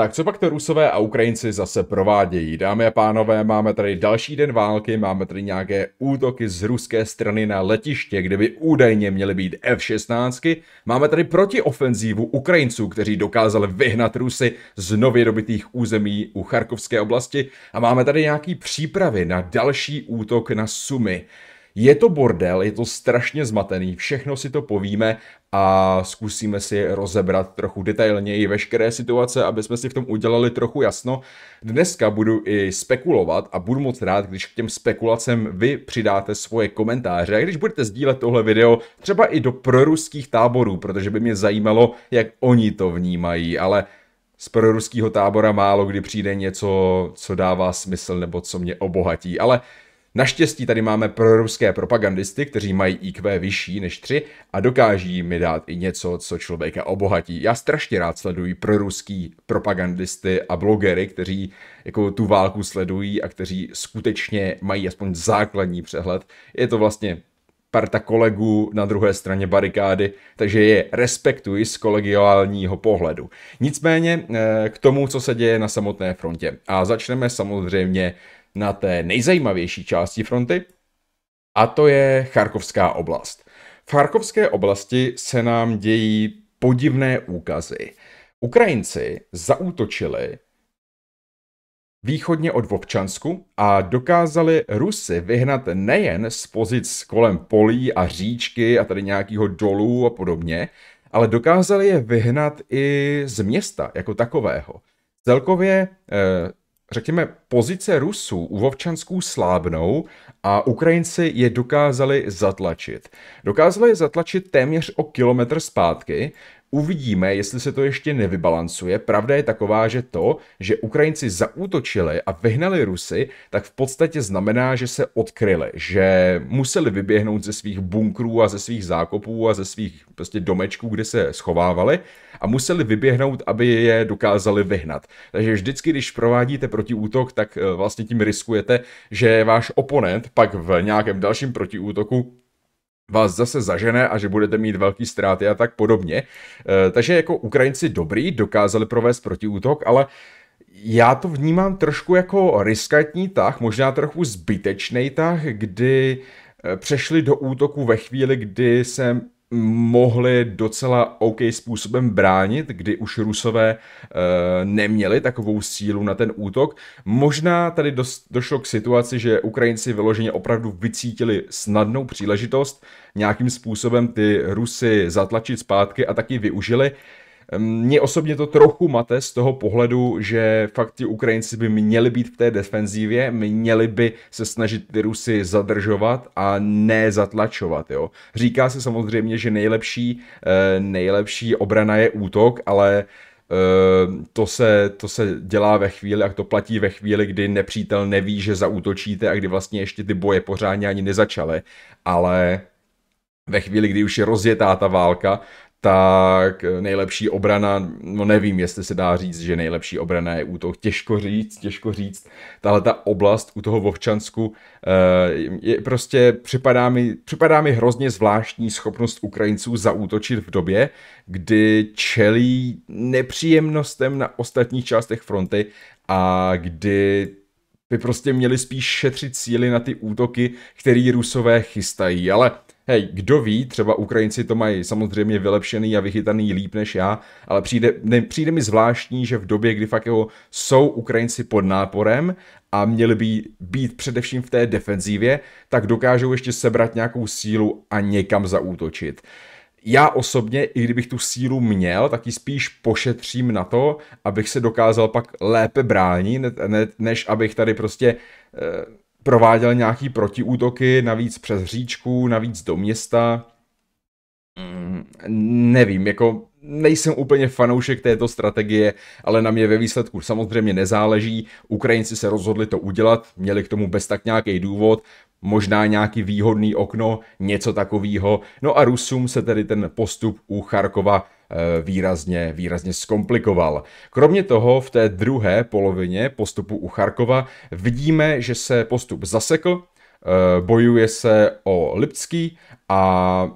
Tak co pak to Rusové a Ukrajinci zase provádějí? Dámy a pánové, máme tady další den války, máme tady nějaké útoky z ruské strany na letiště, kde by údajně měly být F-16. Máme tady protiofenzívu Ukrajinců, kteří dokázali vyhnat Rusy z nově dobitých území u Charkovské oblasti a máme tady nějaký přípravy na další útok na Sumy. Je to bordel, je to strašně zmatený, všechno si to povíme a zkusíme si rozebrat trochu detailněji veškeré situace, aby jsme si v tom udělali trochu jasno. Dneska budu i spekulovat a budu moc rád, když k těm spekulacem vy přidáte svoje komentáře a když budete sdílet tohle video třeba i do proruských táborů, protože by mě zajímalo, jak oni to vnímají, ale z proruského tábora málo kdy přijde něco, co dává smysl nebo co mě obohatí, ale Naštěstí tady máme proruské propagandisty, kteří mají IQ vyšší než 3 a dokáží mi dát i něco, co člověka obohatí. Já strašně rád sleduji proruský propagandisty a blogery, kteří jako tu válku sledují a kteří skutečně mají aspoň základní přehled. Je to vlastně parta kolegů na druhé straně barikády, takže je respektuji z kolegiálního pohledu. Nicméně eh, k tomu, co se děje na samotné frontě. A začneme samozřejmě na té nejzajímavější části fronty, a to je Charkovská oblast. V Charkovské oblasti se nám dějí podivné úkazy. Ukrajinci zaútočili východně od Vovčansku a dokázali Rusy vyhnat nejen z pozic kolem polí a říčky a tady nějakého dolu a podobně, ale dokázali je vyhnat i z města jako takového. Celkově eh, řekněme, pozice Rusů u Vovčanskou slábnou a Ukrajinci je dokázali zatlačit. Dokázali je zatlačit téměř o kilometr zpátky, Uvidíme, jestli se to ještě nevybalancuje. Pravda je taková, že to, že Ukrajinci zaútočili a vyhnali Rusy, tak v podstatě znamená, že se odkryli, že museli vyběhnout ze svých bunkrů a ze svých zákopů a ze svých prostě domečků, kde se schovávali a museli vyběhnout, aby je dokázali vyhnat. Takže vždycky, když provádíte protiútok, tak eh, vlastně tím riskujete, že váš oponent pak v nějakém dalším protiútoku vás zase zažené a že budete mít velký ztráty a tak podobně. E, takže jako Ukrajinci dobrý, dokázali provést protiútok, ale já to vnímám trošku jako riskantní tah, možná trochu zbytečný tah, kdy e, přešli do útoku ve chvíli, kdy se mohli docela OK způsobem bránit, kdy už Rusové e, neměli takovou sílu na ten útok. Možná tady dos, došlo k situaci, že Ukrajinci vyloženě opravdu vycítili snadnou příležitost nějakým způsobem ty Rusy zatlačit zpátky a taky využili. Mě osobně to trochu mate z toho pohledu, že fakt ti Ukrajinci by měli být v té defenzívě, měli by se snažit ty Rusy zadržovat a ne zatlačovat. Jo. Říká se samozřejmě, že nejlepší, eh, nejlepší obrana je útok, ale eh, to se, to se dělá ve chvíli a to platí ve chvíli, kdy nepřítel neví, že zaútočíte a kdy vlastně ještě ty boje pořádně ani nezačaly. Ale ve chvíli, kdy už je rozjetá ta válka, tak eh, nejlepší obrana, no nevím, jestli se dá říct, že nejlepší obrana je útok, těžko říct, těžko říct. Tahle ta oblast u toho Vovčansku eh, je prostě, připadá mi, připadá mi hrozně zvláštní schopnost Ukrajinců zaútočit v době, kdy čelí nepříjemnostem na ostatních částech fronty a kdy by prostě měli spíš šetřit síly na ty útoky, které rusové chystají, ale hej, kdo ví, třeba Ukrajinci to mají samozřejmě vylepšený a vychytaný líp než já, ale přijde, ne, přijde mi zvláštní, že v době, kdy fakt jo, jako jsou Ukrajinci pod náporem a měli by být především v té defenzívě, tak dokážou ještě sebrat nějakou sílu a někam zaútočit. Já osobně, i kdybych tu sílu měl, tak ji spíš pošetřím na to, abych se dokázal pak lépe bránit, ne, než abych tady prostě eh, prováděl nějaký protiútoky, navíc přes říčku, navíc do města. Mm, nevím, jako nejsem úplně fanoušek této strategie, ale na mě ve výsledku samozřejmě nezáleží. Ukrajinci se rozhodli to udělat, měli k tomu bez tak nějaký důvod možná nějaký výhodný okno, něco takového. No a Rusům se tedy ten postup u Charkova eh, výrazně, výrazně zkomplikoval. Kromě toho v té druhé polovině postupu u Charkova vidíme, že se postup zasekl, eh, bojuje se o Lipský a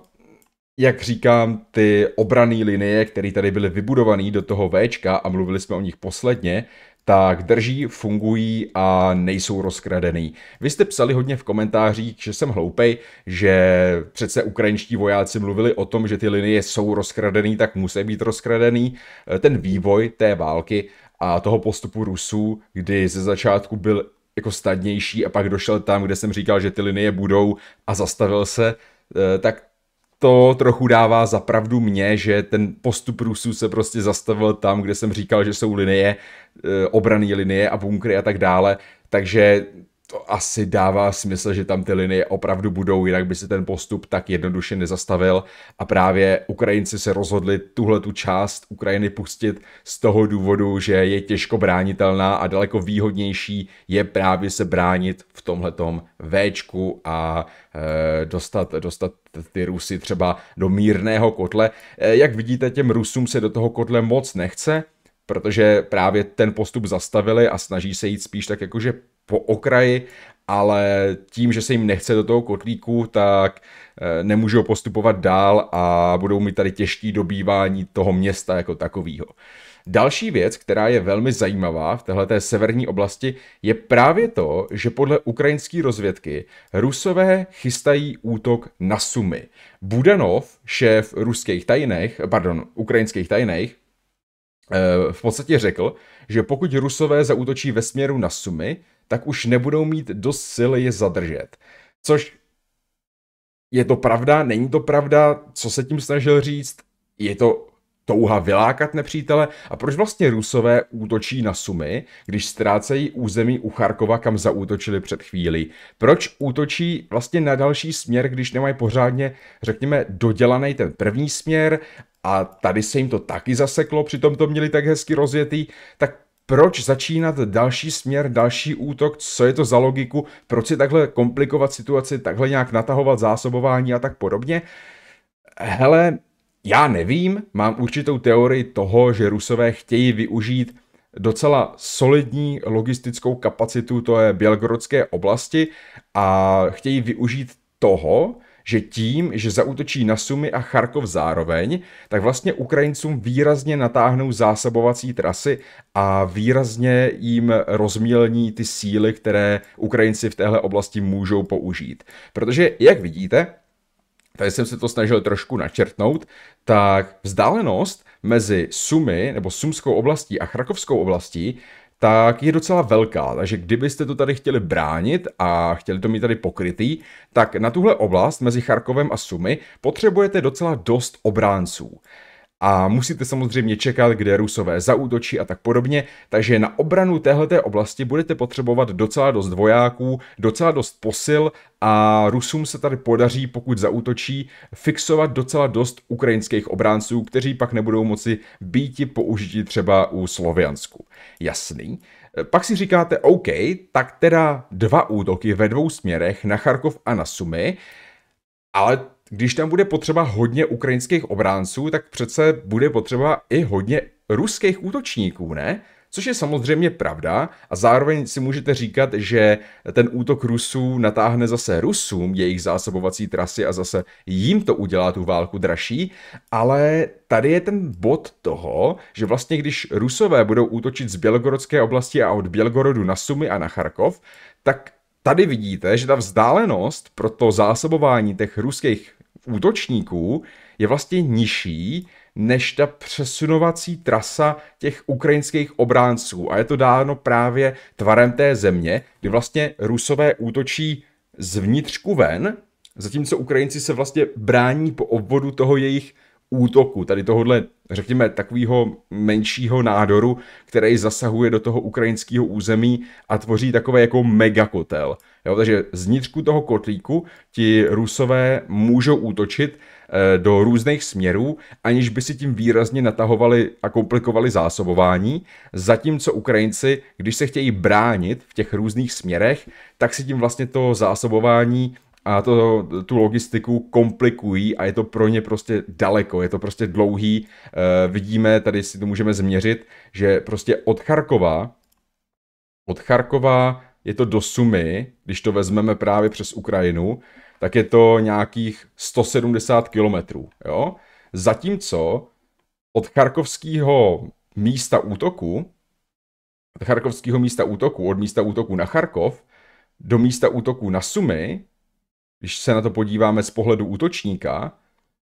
jak říkám, ty obrané linie, které tady byly vybudované do toho Včka a mluvili jsme o nich posledně, tak drží, fungují a nejsou rozkradený. Vy jste psali hodně v komentářích, že jsem hloupej, že přece ukrajinští vojáci mluvili o tom, že ty linie jsou rozkradený, tak musí být rozkradený. E, ten vývoj té války a toho postupu Rusů, kdy ze začátku byl jako stadnější a pak došel tam, kde jsem říkal, že ty linie budou a zastavil se, e, tak to trochu dává za pravdu mě, že ten postup Rusů se prostě zastavil tam, kde jsem říkal, že jsou linie, eh, obrané linie a bunkry a tak dále. Takže to asi dává smysl, že tam ty linie opravdu budou, jinak by se ten postup tak jednoduše nezastavil a právě Ukrajinci se rozhodli tuhle tu část Ukrajiny pustit z toho důvodu, že je těžko bránitelná a daleko výhodnější je právě se bránit v tomhletom Včku a e, dostat, dostat ty Rusy třeba do mírného kotle. E, jak vidíte, těm Rusům se do toho kotle moc nechce, protože právě ten postup zastavili a snaží se jít spíš tak jakože po okraji, ale tím, že se jim nechce do toho kotlíku, tak eh, nemůžou postupovat dál a budou mít tady těžký dobývání toho města jako takového. Další věc, která je velmi zajímavá v této severní oblasti, je právě to, že podle ukrajinské rozvědky Rusové chystají útok na Sumy. Budanov, šéf ruských tajných, pardon, ukrajinských tajných, Eh, v podstatě řekl, že pokud Rusové zautočí ve směru na Sumy, tak už nebudou mít dost sil je zadržet. Což je to pravda, není to pravda, co se tím snažil říct, je to touha vylákat nepřítele a proč vlastně Rusové útočí na Sumy, když ztrácejí území u Charkova, kam zaútočili před chvíli? Proč útočí vlastně na další směr, když nemají pořádně, řekněme, dodělaný ten první směr a tady se jim to taky zaseklo, přitom to měli tak hezky rozjetý, tak proč začínat další směr, další útok, co je to za logiku, proč si takhle komplikovat situaci, takhle nějak natahovat zásobování a tak podobně. Hele, já nevím, mám určitou teorii toho, že Rusové chtějí využít docela solidní logistickou kapacitu, to je Bělgorodské oblasti a chtějí využít toho, že tím, že zautočí na Sumy a Charkov zároveň, tak vlastně Ukrajincům výrazně natáhnou zásobovací trasy a výrazně jim rozmílní ty síly, které Ukrajinci v téhle oblasti můžou použít. Protože, jak vidíte, tady jsem se to snažil trošku načrtnout, tak vzdálenost mezi Sumy nebo Sumskou oblastí a Charkovskou oblastí tak je docela velká. Takže kdybyste to tady chtěli bránit a chtěli to mít tady pokrytý, tak na tuhle oblast mezi Charkovem a Sumy potřebujete docela dost obránců a musíte samozřejmě čekat, kde rusové zaútočí a tak podobně, takže na obranu téhleté oblasti budete potřebovat docela dost vojáků, docela dost posil a Rusům se tady podaří, pokud zaútočí, fixovat docela dost ukrajinských obránců, kteří pak nebudou moci býti použití třeba u Sloviansku. Jasný. Pak si říkáte, OK, tak teda dva útoky ve dvou směrech na Charkov a na Sumy, ale když tam bude potřeba hodně ukrajinských obránců, tak přece bude potřeba i hodně ruských útočníků, ne? Což je samozřejmě pravda a zároveň si můžete říkat, že ten útok Rusů natáhne zase Rusům jejich zásobovací trasy a zase jim to udělá tu válku dražší, ale tady je ten bod toho, že vlastně když Rusové budou útočit z Bělgorodské oblasti a od Bělgorodu na Sumy a na Charkov, tak tady vidíte, že ta vzdálenost pro to zásobování těch ruských útočníků je vlastně nižší než ta přesunovací trasa těch ukrajinských obránců. A je to dáno právě tvarem té země, kdy vlastně rusové útočí zvnitřku ven, zatímco Ukrajinci se vlastně brání po obvodu toho jejich útoku, tady tohohle, řekněme, takového menšího nádoru, který zasahuje do toho ukrajinského území a tvoří takové jako megakotel. Jo, takže nitřku toho kotlíku ti rusové můžou útočit eh, do různých směrů, aniž by si tím výrazně natahovali a komplikovali zásobování, zatímco Ukrajinci, když se chtějí bránit v těch různých směrech, tak si tím vlastně to zásobování a to, tu logistiku komplikují a je to pro ně prostě daleko, je to prostě dlouhý. E, vidíme, tady si to můžeme změřit, že prostě od Charkova, od Charkova je to do Sumy, když to vezmeme právě přes Ukrajinu, tak je to nějakých 170 kilometrů, jo? Zatímco od charkovského místa útoku, od charkovského místa útoku, od místa útoku na Charkov, do místa útoku na Sumy, když se na to podíváme z pohledu útočníka,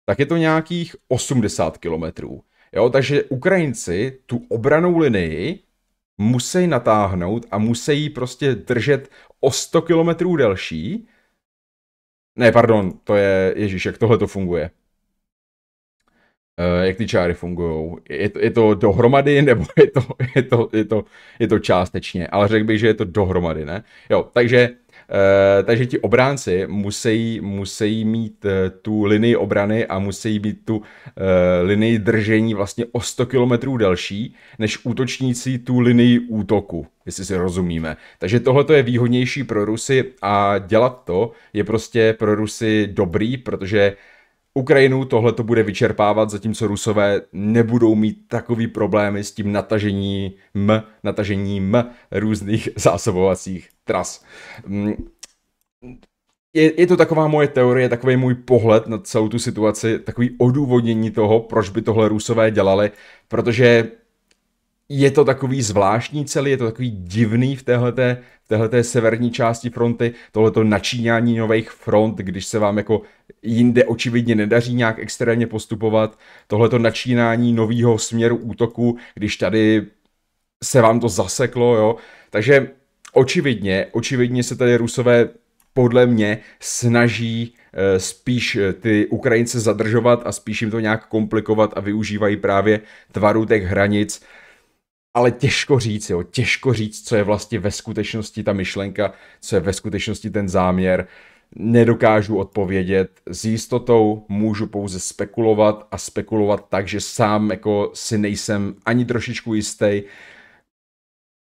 tak je to nějakých 80 kilometrů. Jo, takže Ukrajinci tu obranou linii musí natáhnout a musí prostě držet o 100 kilometrů delší. Ne, pardon, to je, ježíš, jak tohle to funguje. Uh, jak ty čáry fungují. Je to, je to dohromady, nebo je to, je, to, je, to, je to částečně, ale řekl bych, že je to dohromady, ne? Jo, takže Eh, takže ti obránci musí, musí mít eh, tu linii obrany a musí být tu eh, linii držení vlastně o 100 km delší, než útočníci tu linii útoku, jestli si rozumíme. Takže tohle je výhodnější pro Rusy a dělat to je prostě pro Rusy dobrý, protože Ukrajinu tohle to bude vyčerpávat, zatímco Rusové nebudou mít takový problémy s tím natažením, natažením různých zásobovacích tras. Mm, je, je to taková moje teorie, takový můj pohled na celou tu situaci, takový odůvodnění toho, proč by tohle Rusové dělali, protože je to takový zvláštní celý, je to takový divný v téhleté, v téhleté severní části fronty, tohleto načíňání nových front, když se vám jako jinde očividně nedaří nějak extrémně postupovat, tohleto načínání nového směru útoku, když tady se vám to zaseklo, jo. Takže očividně, očividně se tady Rusové podle mě snaží eh, spíš eh, ty Ukrajince zadržovat a spíš jim to nějak komplikovat a využívají právě tvaru těch hranic. Ale těžko říct, jo, těžko říct, co je vlastně ve skutečnosti ta myšlenka, co je ve skutečnosti ten záměr. Nedokážu odpovědět. S jistotou můžu pouze spekulovat a spekulovat tak, že sám jako si nejsem ani trošičku jistý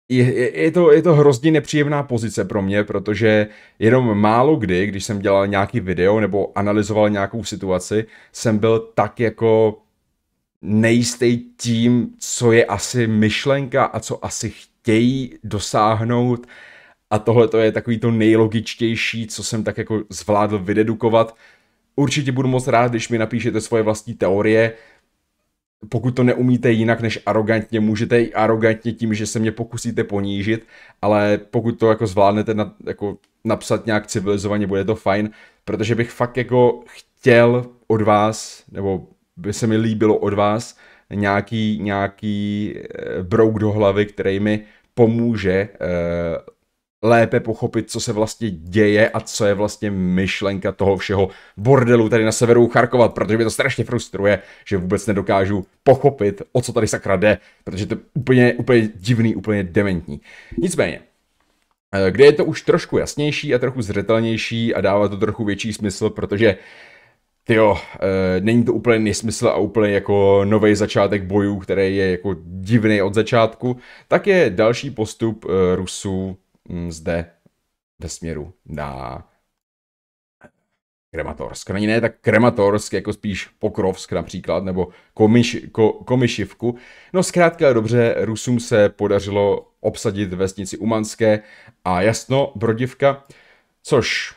je, je, to, je to hrozně nepříjemná pozice pro mě, protože jenom málo kdy, když jsem dělal nějaký video nebo analyzoval nějakou situaci, jsem byl tak jako nejistý tím, co je asi myšlenka a co asi chtějí dosáhnout. A tohle to je takový to nejlogičtější, co jsem tak jako zvládl vydedukovat. Určitě budu moc rád, když mi napíšete svoje vlastní teorie, pokud to neumíte jinak než arrogantně, můžete i arrogantně tím, že se mě pokusíte ponížit, ale pokud to jako zvládnete na, jako napsat nějak civilizovaně, bude to fajn, protože bych fakt jako chtěl od vás, nebo by se mi líbilo od vás, nějaký, nějaký eh, brouk do hlavy, který mi pomůže eh, lépe pochopit, co se vlastně děje a co je vlastně myšlenka toho všeho bordelu tady na severu Charkova, protože mě to strašně frustruje, že vůbec nedokážu pochopit, o co tady sakra jde, protože to je úplně, úplně divný, úplně dementní. Nicméně, eh, kde je to už trošku jasnější a trochu zřetelnější a dává to trochu větší smysl, protože ty jo, e, není to úplně nesmysl a úplně jako nový začátek bojů, který je jako divný od začátku, tak je další postup e, Rusů Mm, zde ve směru na Krematorsk. Ani ne tak Krematorsk, jako spíš Pokrovsk například, nebo komiš, ko, Komišivku. No zkrátka dobře, Rusům se podařilo obsadit vesnici Umanské a jasno, Brodivka, což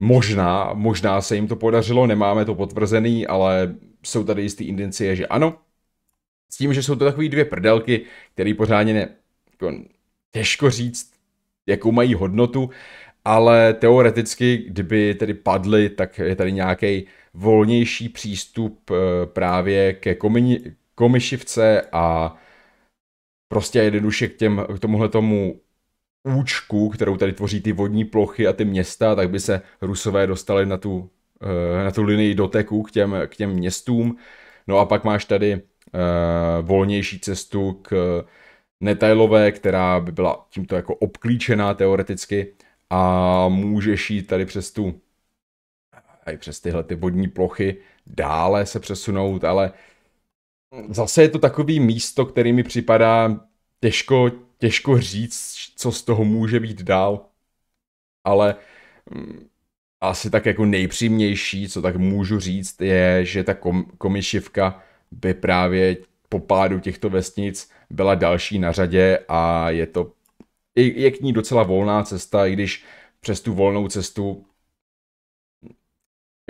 možná, možná se jim to podařilo, nemáme to potvrzený, ale jsou tady jistý indicie, že ano. S tím, že jsou to takové dvě prdelky, které pořádně ne, jako těžko říct, jakou mají hodnotu, ale teoreticky, kdyby tedy padly, tak je tady nějaký volnější přístup eh, právě ke komi, komišivce a prostě jednoduše k, těm, k tomuhle tomu účku, kterou tady tvoří ty vodní plochy a ty města, tak by se Rusové dostali na tu, eh, na tu linii doteku k těm, k těm městům. No a pak máš tady eh, volnější cestu k Netailové, která by byla tímto jako obklíčená teoreticky a můžeš jít tady přes tu i přes tyhle ty vodní plochy dále se přesunout, ale zase je to takový místo, který mi připadá těžko, těžko říct, co z toho může být dál, ale mm, asi tak jako nejpřímější, co tak můžu říct, je, že ta kom- komišivka by právě po pádu těchto vesnic byla další na řadě a je to je k ní docela volná cesta, i když přes tu volnou cestu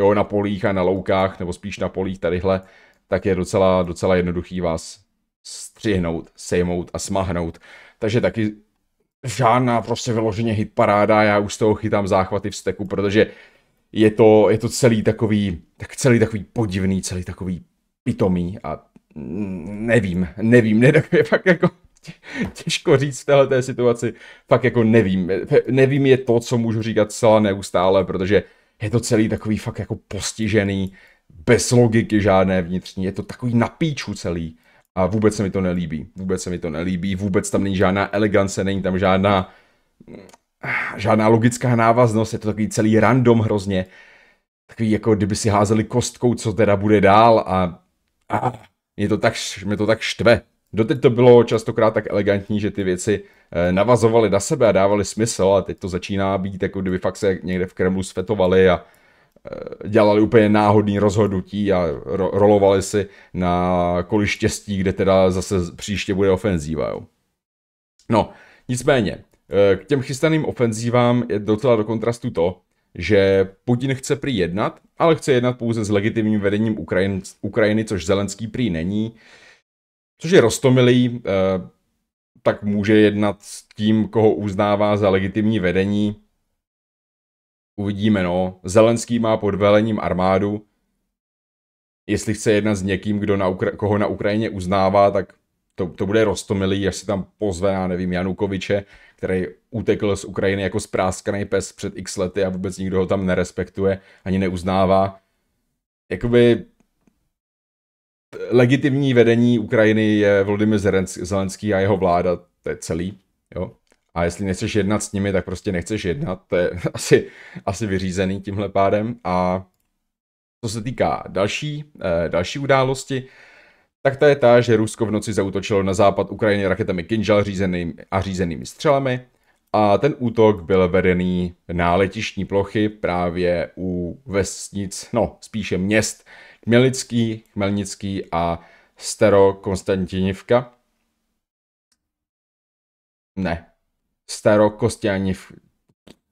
jo, na polích a na loukách, nebo spíš na polích tadyhle, tak je docela, docela jednoduchý vás střihnout, sejmout a smahnout. Takže taky žádná prostě vyloženě hit paráda, já už z toho chytám záchvaty v steku, protože je to, je to celý takový, tak celý takový podivný, celý takový pitomý a nevím, nevím, ne, je fakt jako těžko říct v této situaci, fakt jako nevím, nevím je to, co můžu říkat celá neustále, protože je to celý takový fakt jako postižený, bez logiky žádné vnitřní, je to takový napíču celý a vůbec se mi to nelíbí, vůbec se mi to nelíbí, vůbec tam není žádná elegance, není tam žádná, žádná logická návaznost, je to takový celý random hrozně, takový jako kdyby si házeli kostkou, co teda bude dál a a mě to tak, mě to tak štve. Doteď to bylo častokrát tak elegantní, že ty věci eh, navazovaly na sebe a dávaly smysl a teď to začíná být, jako kdyby fakt se někde v Kremlu svetovali a eh, dělali úplně náhodný rozhodnutí a ro- rolovali si na koli štěstí, kde teda zase příště bude ofenzíva. Jo. No, nicméně, eh, k těm chystaným ofenzívám je docela do kontrastu to, že Putin chce prý jednat, ale chce jednat pouze s legitimním vedením Ukrajin, Ukrajiny, což Zelenský prý není, což je rostomilý, eh, tak může jednat s tím, koho uznává za legitimní vedení. Uvidíme, no. Zelenský má pod velením armádu. Jestli chce jednat s někým, kdo na Ukra- koho na Ukrajině uznává, tak to, to bude rostomilý, až si tam pozve, já nevím, Janukoviče, který utekl z Ukrajiny jako spráskaný pes před x lety a vůbec nikdo ho tam nerespektuje, ani neuznává. Jakoby legitimní vedení Ukrajiny je Volodymyr Zelenský a jeho vláda, to je celý, jo. A jestli nechceš jednat s nimi, tak prostě nechceš jednat, to je asi, asi vyřízený tímhle pádem. A co se týká další, eh, další události, tak ta je ta, že Rusko v noci zautočilo na západ Ukrajiny raketami Kinjal řízeným a řízenými střelami a ten útok byl vedený na letištní plochy právě u vesnic, no spíše měst Chmělický, Chmelnický a Stero Konstantinivka. Ne. Stero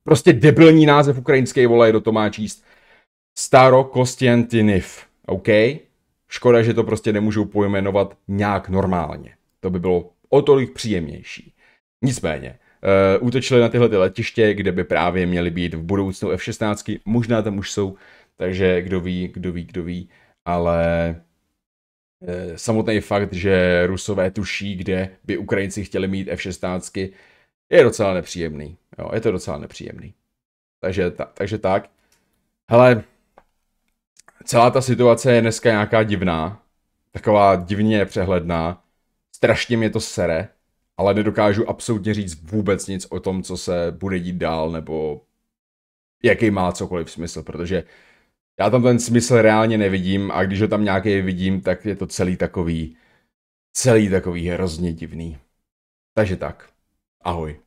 Prostě debilní název ukrajinské vole, do to má číst. Staro Kostěntiniv. OK? Škoda, že to prostě nemůžou pojmenovat nějak normálně. To by bylo o tolik příjemnější. Nicméně, uh, útočili na tyhle ty letiště, kde by právě měly být v budoucnu F-16, možná tam už jsou, takže kdo ví, kdo ví, kdo ví, ale uh, samotný fakt, že Rusové tuší, kde by Ukrajinci chtěli mít F-16, je docela nepříjemný. Jo, je to docela nepříjemný. Takže, ta, takže tak. Hele, celá ta situace je dneska nějaká divná, taková divně přehledná, strašně mě to sere, ale nedokážu absolutně říct vůbec nic o tom, co se bude dít dál, nebo jaký má cokoliv smysl, protože já tam ten smysl reálně nevidím a když ho tam nějaký vidím, tak je to celý takový, celý takový hrozně divný. Takže tak. Ahoj.